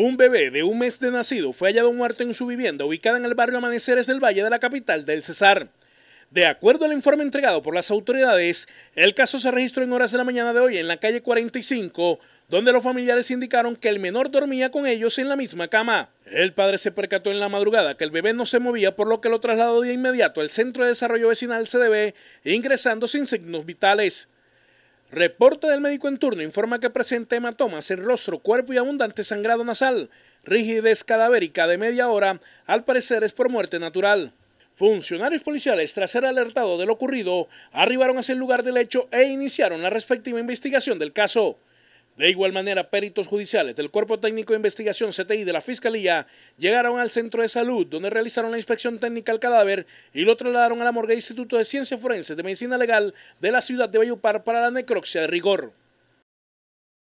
Un bebé de un mes de nacido fue hallado muerto en su vivienda ubicada en el barrio Amaneceres del Valle de la capital del Cesar. De acuerdo al informe entregado por las autoridades, el caso se registró en horas de la mañana de hoy en la calle 45, donde los familiares indicaron que el menor dormía con ellos en la misma cama. El padre se percató en la madrugada que el bebé no se movía, por lo que lo trasladó de inmediato al Centro de Desarrollo Vecinal CDB, ingresando sin signos vitales. Reporte del médico en turno informa que presenta hematomas en rostro, cuerpo y abundante sangrado nasal. Rigidez cadavérica de media hora, al parecer es por muerte natural. Funcionarios policiales, tras ser alertado de lo ocurrido, arribaron hacia el lugar del hecho e iniciaron la respectiva investigación del caso. De igual manera, peritos judiciales del Cuerpo Técnico de Investigación CTI de la Fiscalía llegaron al centro de salud, donde realizaron la inspección técnica al cadáver y lo trasladaron a la morgue Instituto de Ciencias Forenses de Medicina Legal de la ciudad de Bayupar para la necropsia de rigor.